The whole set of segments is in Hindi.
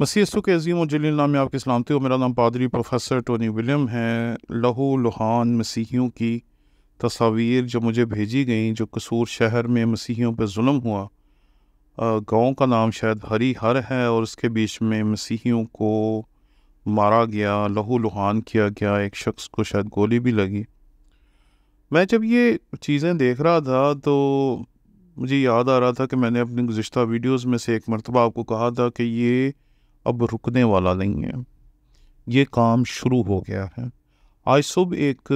मसीसु के अजीम जलील नाम में आपकी सलामती हो मेरा नाम पादरी प्रोफेसर टोनी विलियम है लहू लुहान मसीहियों की तस्वीर जो मुझे भेजी गई जो कसूर शहर में मसीहियों पर म हुआ गांव का नाम शायद हरी हर है और उसके बीच में मसीहियों को मारा गया लहू लुहान किया गया एक शख्स को शायद गोली भी लगी मैं जब ये चीज़ें देख रहा था तो मुझे याद आ रहा था कि मैंने अपनी गुज्तर वीडियोज़ में से एक मरतबा आपको कहा था कि ये अब रुकने वाला नहीं है ये काम शुरू हो गया है आज सुबह एक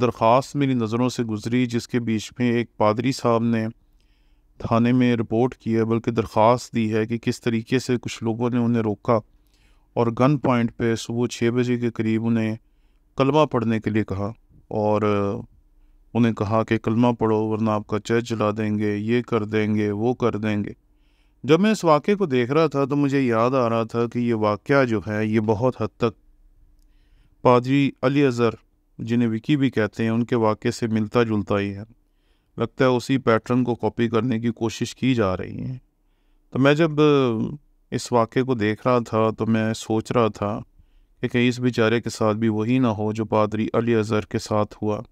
दरख्वास्त मेरी नज़रों से गुज़री जिसके बीच में एक पादरी साहब ने थाने में रिपोर्ट की है बल्कि दरख्वास्त दी है कि किस तरीके से कुछ लोगों ने उन्हें रोका और गन पॉइंट पे सुबह छः बजे के करीब उन्हें कलमा पढ़ने के लिए कहा और उन्हें कहा कि कलमा पढ़ो वरना आपका चर्च जला देंगे ये कर देंगे वो कर देंगे जब मैं इस वाक्य को देख रहा था तो मुझे याद आ रहा था कि ये वाक़ जो है ये बहुत हद तक पादरी अली अज़र जिन्हें विकी भी कहते हैं उनके वाक़े से मिलता जुलता ही है लगता है उसी पैटर्न को कॉपी करने की कोशिश की जा रही है तो मैं जब इस वाक्य को देख रहा था तो मैं सोच रहा था कि कहीं इस बेचारे के साथ भी वही ना हो जो पादरी अली अज़र के साथ हुआ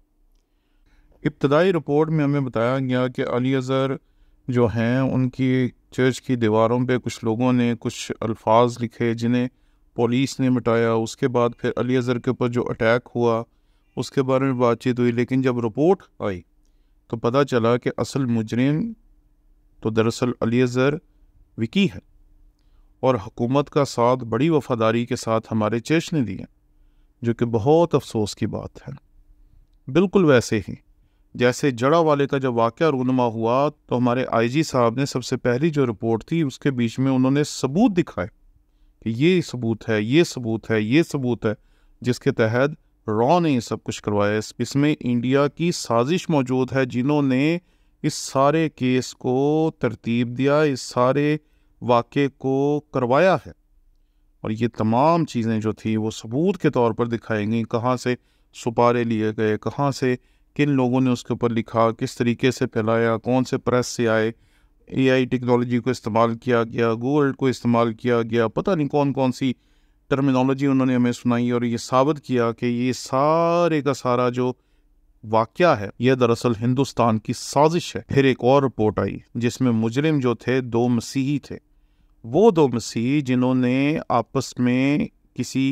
इब्तदाई रिपोर्ट में हमें बताया गया कि अली अज़र जो हैं उनकी चर्च की दीवारों पे कुछ लोगों ने कुछ अल्फाज लिखे जिन्हें पुलिस ने मिटाया उसके बाद फिर अली अज़हर के ऊपर जो अटैक हुआ उसके बारे में बातचीत हुई लेकिन जब रिपोर्ट आई तो पता चला कि असल मुजरिम तो दरअसल अली अज़हर विकी है और हुकूमत का साथ बड़ी वफादारी के साथ हमारे चर्च ने दिया जो कि बहुत अफसोस की बात है बिल्कुल वैसे ही जैसे जड़ा वाले का जब वाक़ रूनमा हुआ तो हमारे आईजी साहब ने सबसे पहली जो रिपोर्ट थी उसके बीच में उन्होंने सबूत दिखाए कि ये सबूत है ये सबूत है ये सबूत है जिसके तहत रॉ ने सब कुछ करवाया इसमें इंडिया की साजिश मौजूद है जिन्होंने इस सारे केस को तरतीब दिया इस सारे वाक़े को करवाया है और ये तमाम चीज़ें जो थी वो सबूत के तौर पर दिखाई गई कहाँ से सुपारे लिए गए कहाँ से किन लोगों ने उसके ऊपर लिखा किस तरीके से फैलाया कौन से प्रेस से आए एआई टेक्नोलॉजी को इस्तेमाल किया गया गूगल को इस्तेमाल किया गया पता नहीं कौन कौन सी टर्मिनोलॉजी उन्होंने हमें सुनाई और ये साबित किया कि ये सारे का सारा जो वाक्य है यह दरअसल हिंदुस्तान की साजिश है फिर एक और रिपोर्ट आई जिसमें मुजरिम जो थे दो मसीही थे वो दो मसीह जिन्होंने आपस में किसी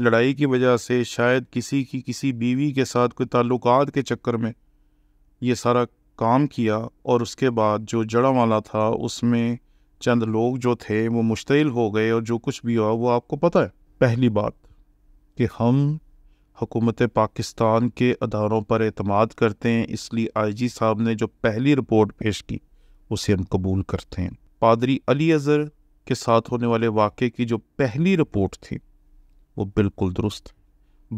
लड़ाई की वजह से शायद किसी की किसी बीवी के साथ कोई ताल्लुक के चक्कर में ये सारा काम किया और उसके बाद जो जड़ा वाला था उसमें चंद लोग जो थे वो मुश्तिल हो गए और जो कुछ भी हुआ वो आपको पता है पहली बात कि हम हुकूमत पाकिस्तान के अदारों पर अतमाद करते हैं इसलिए आईजी साहब ने जो पहली रिपोर्ट पेश की उसे हम कबूल करते हैं पादरी अली अज़र के साथ होने वाले वाक़े की जो पहली रिपोर्ट थी वो बिल्कुल दुरुस्त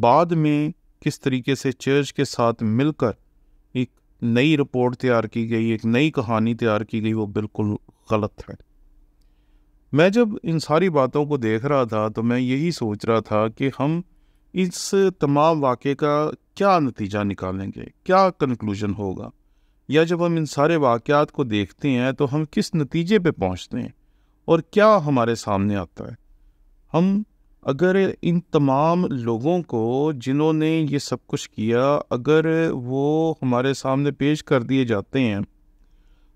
बाद में किस तरीके से चर्च के साथ मिलकर एक नई रिपोर्ट तैयार की गई एक नई कहानी तैयार की गई वो बिल्कुल गलत है मैं जब इन सारी बातों को देख रहा था तो मैं यही सोच रहा था कि हम इस तमाम वाक़े का क्या नतीजा निकालेंगे क्या कंक्लूजन होगा या जब हम इन सारे वाक़ात को देखते हैं तो हम किस नतीजे पे पहुंचते हैं और क्या हमारे सामने आता है हम अगर इन तमाम लोगों को जिन्होंने ये सब कुछ किया अगर वो हमारे सामने पेश कर दिए जाते हैं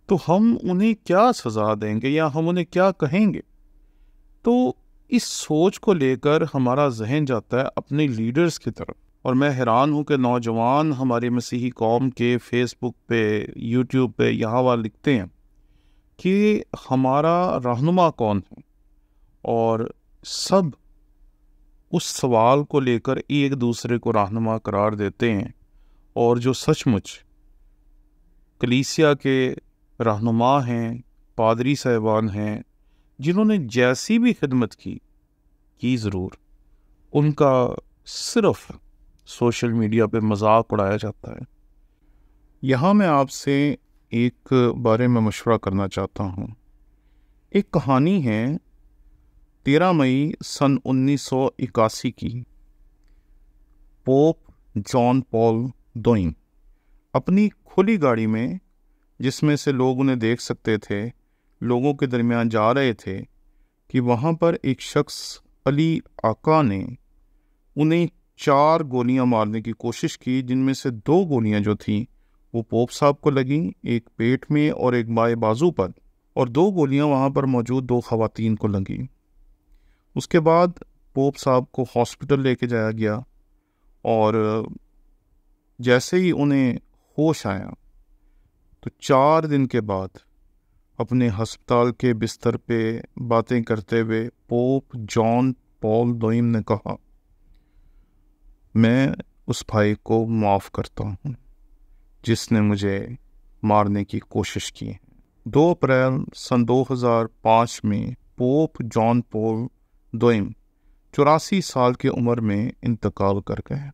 तो हम उन्हें क्या सज़ा देंगे या हम उन्हें क्या कहेंगे तो इस सोच को लेकर हमारा जहन जाता है अपने लीडर्स की तरफ और मैं हैरान हूँ कि नौजवान हमारी मसीही कौम के फेसबुक पे यूट्यूब पे यहाँ वहाँ लिखते हैं कि हमारा रहनुमा कौन है और सब उस सवाल को लेकर एक दूसरे को रहनुमा करार देते हैं और जो सचमुच कलीसिया के रहनुमा हैं पादरी साहबान हैं जिन्होंने जैसी भी खिदमत की की ज़रूर उनका सिर्फ सोशल मीडिया पे मजाक उड़ाया जाता है यहाँ मैं आपसे एक बारे में मशवरा करना चाहता हूँ एक कहानी है तेरह मई सन 1981 की पोप जॉन पॉल दोइंग अपनी खुली गाड़ी में जिसमें से लोग उन्हें देख सकते थे लोगों के दरमियान जा रहे थे कि वहाँ पर एक शख्स अली आका ने उन्हें चार गोलियाँ मारने की कोशिश की जिनमें से दो गोलियाँ जो थीं वो पोप साहब को लगी एक पेट में और एक बाएं बाजू पर और दो गोलियाँ वहाँ पर मौजूद दो खवतिन को लगीं उसके बाद पोप साहब को हॉस्पिटल लेके जाया गया और जैसे ही उन्हें होश आया तो चार दिन के बाद अपने हस्पताल के बिस्तर पे बातें करते हुए पोप जॉन पॉल दोइम ने कहा मैं उस भाई को माफ़ करता हूँ जिसने मुझे मारने की कोशिश की है दो अप्रैल सन 2005 में पोप जॉन पोल दोइम चौरासी साल की उम्र में इंतकाल कर गए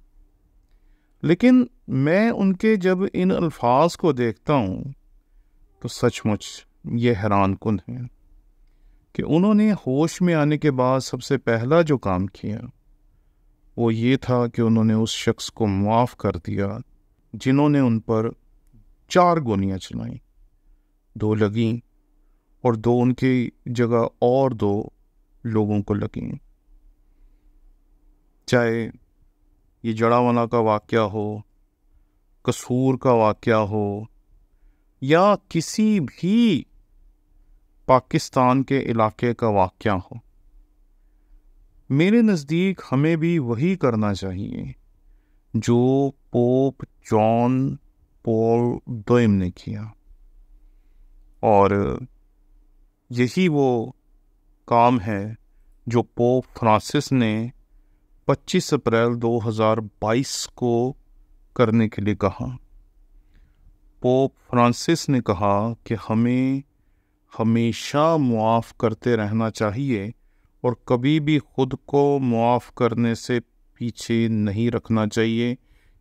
लेकिन मैं उनके जब इन अल्फाज को देखता हूँ तो सचमुच ये हैरान कन है कि उन्होंने होश में आने के बाद सबसे पहला जो काम किया वो ये था कि उन्होंने उस शख्स को माफ़ कर दिया जिन्होंने उन पर चार गोलियाँ चलाईं दो लगीं और दो उनकी जगह और दो लोगों को लगी चाहे ये जड़ावाला का वाक़ हो कसूर का वाक़ हो या किसी भी पाकिस्तान के इलाके का वाक्य हो मेरे नज़दीक हमें भी वही करना चाहिए जो पोप जॉन पोल डोम ने किया और यही वो काम है जो पोप फ्रांसिस ने 25 अप्रैल 2022 को करने के लिए कहा पोप फ्रांसिस ने कहा कि हमें हमेशा मुआफ़ करते रहना चाहिए और कभी भी ख़ुद को मुआफ़ करने से पीछे नहीं रखना चाहिए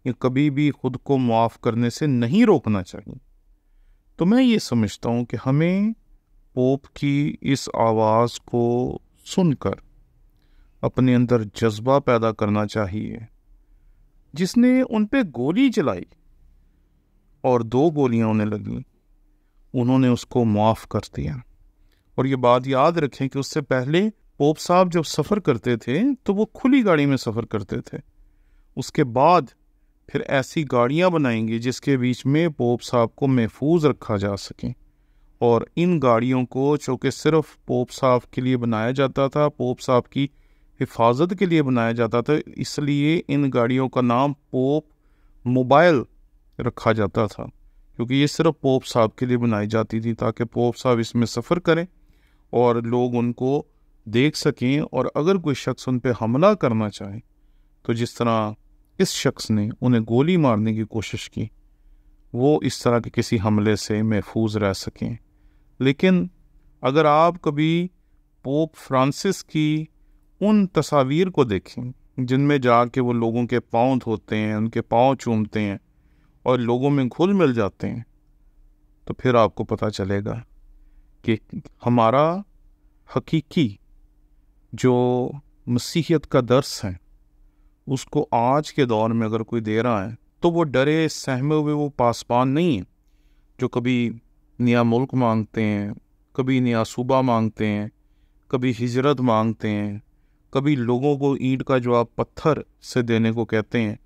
या कभी भी ख़ुद को मुआफ़ करने से नहीं रोकना चाहिए तो मैं ये समझता हूँ कि हमें पोप की इस आवाज़ को सुनकर अपने अंदर जज्बा पैदा करना चाहिए जिसने उन पर गोली चलाई और दो गोलियां उन्हें लगी उन्होंने उसको माफ़ कर दिया और ये बात याद रखें कि उससे पहले पोप साहब जब सफ़र करते थे तो वो खुली गाड़ी में सफ़र करते थे उसके बाद फिर ऐसी गाड़ियाँ बनाएंगे जिसके बीच में पोप साहब को महफूज रखा जा सकें और इन गाड़ियों को जो कि सिर्फ पोप साहब के लिए बनाया जाता था पोप साहब की हिफाजत के लिए बनाया जाता था इसलिए इन गाड़ियों का नाम पोप मोबाइल रखा जाता था क्योंकि ये सिर्फ पोप साहब के लिए बनाई जाती थी ताकि पोप साहब इसमें सफ़र करें और लोग उनको देख सकें और अगर कोई शख्स उन पर हमला करना चाहे तो जिस तरह इस शख्स ने उन्हें गोली मारने की कोशिश की वो इस तरह के किसी हमले से महफूज रह सकें लेकिन अगर आप कभी पोप फ्रांसिस की उन तस्वीर को देखें जिनमें जाके वो लोगों के पाँव धोते हैं उनके पाँव चूमते हैं और लोगों में घुल मिल जाते हैं तो फिर आपको पता चलेगा कि हमारा हकीकी जो मसीहत का दर्स है उसको आज के दौर में अगर कोई दे रहा है तो वो डरे सहमे हुए वो पासवान नहीं है जो कभी नया मुल्क मांगते हैं कभी नया सूबा मांगते हैं कभी हिजरत मांगते हैं कभी लोगों को ईंट का जवाब पत्थर से देने को कहते हैं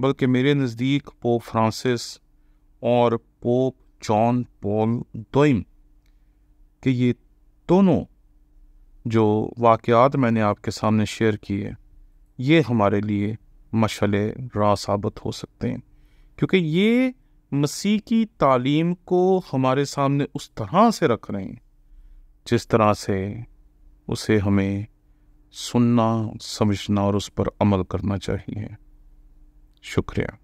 बल्कि मेरे नज़दीक पोप फ्रांसिस और पोप जॉन पॉल दोइम कि ये दोनों जो वाक़ात मैंने आपके सामने शेयर किए ये हमारे लिए मशल राह साबित हो सकते हैं क्योंकि ये मसीह की तालीम को हमारे सामने उस तरह से रख रहे हैं जिस तरह से उसे हमें सुनना समझना और उस पर अमल करना चाहिए शुक्रिया